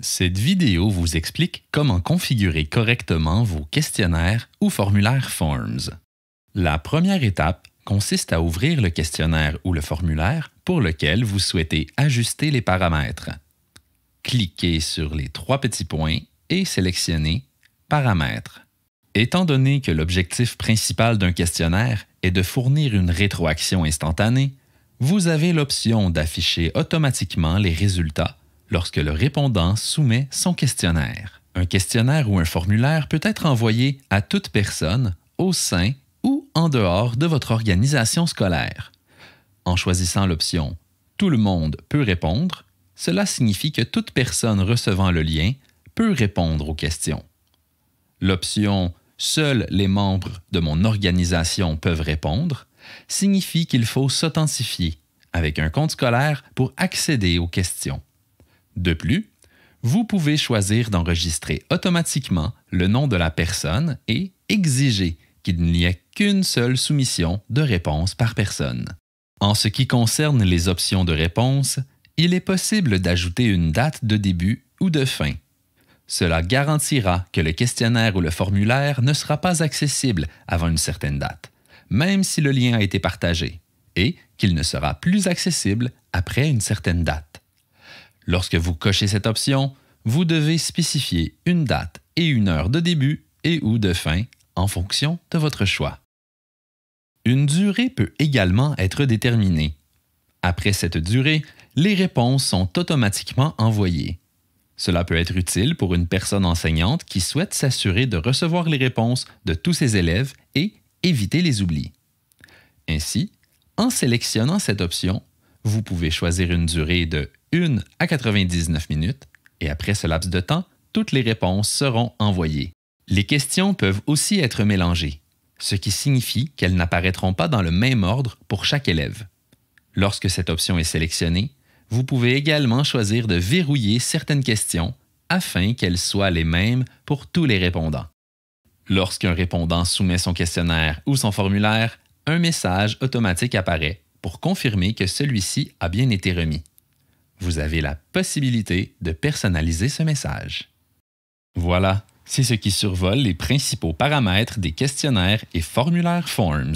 Cette vidéo vous explique comment configurer correctement vos questionnaires ou formulaires Forms. La première étape consiste à ouvrir le questionnaire ou le formulaire pour lequel vous souhaitez ajuster les paramètres. Cliquez sur les trois petits points et sélectionnez Paramètres. Étant donné que l'objectif principal d'un questionnaire est de fournir une rétroaction instantanée, vous avez l'option d'afficher automatiquement les résultats lorsque le répondant soumet son questionnaire. Un questionnaire ou un formulaire peut être envoyé à toute personne au sein ou en dehors de votre organisation scolaire. En choisissant l'option Tout le monde peut répondre, cela signifie que toute personne recevant le lien peut répondre aux questions. L'option Seuls les membres de mon organisation peuvent répondre signifie qu'il faut s'authentifier avec un compte scolaire pour accéder aux questions. De plus, vous pouvez choisir d'enregistrer automatiquement le nom de la personne et exiger qu'il n'y ait qu'une seule soumission de réponse par personne. En ce qui concerne les options de réponse, il est possible d'ajouter une date de début ou de fin. Cela garantira que le questionnaire ou le formulaire ne sera pas accessible avant une certaine date même si le lien a été partagé, et qu'il ne sera plus accessible après une certaine date. Lorsque vous cochez cette option, vous devez spécifier une date et une heure de début et ou de fin en fonction de votre choix. Une durée peut également être déterminée. Après cette durée, les réponses sont automatiquement envoyées. Cela peut être utile pour une personne enseignante qui souhaite s'assurer de recevoir les réponses de tous ses élèves et éviter les oublis. Ainsi, en sélectionnant cette option, vous pouvez choisir une durée de 1 à 99 minutes et après ce laps de temps, toutes les réponses seront envoyées. Les questions peuvent aussi être mélangées, ce qui signifie qu'elles n'apparaîtront pas dans le même ordre pour chaque élève. Lorsque cette option est sélectionnée, vous pouvez également choisir de verrouiller certaines questions afin qu'elles soient les mêmes pour tous les répondants. Lorsqu'un répondant soumet son questionnaire ou son formulaire, un message automatique apparaît pour confirmer que celui-ci a bien été remis. Vous avez la possibilité de personnaliser ce message. Voilà, c'est ce qui survole les principaux paramètres des questionnaires et formulaires Forms.